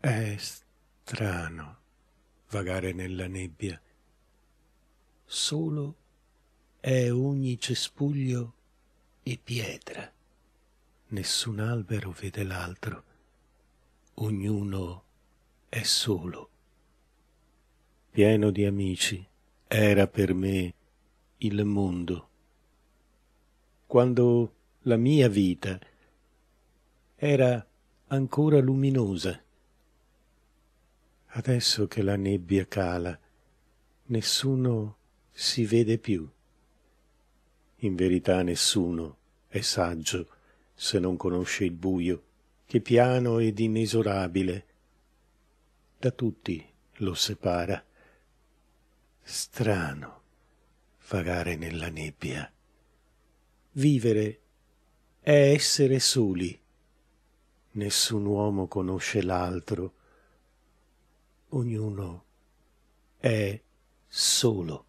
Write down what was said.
È strano vagare nella nebbia. Solo è ogni cespuglio e pietra. Nessun albero vede l'altro. Ognuno è solo. Pieno di amici era per me il mondo. Quando la mia vita era ancora luminosa Adesso che la nebbia cala, nessuno si vede più. In verità nessuno è saggio se non conosce il buio, che piano ed inesorabile da tutti lo separa. Strano vagare nella nebbia. Vivere è essere soli. Nessun uomo conosce l'altro ognuno è solo.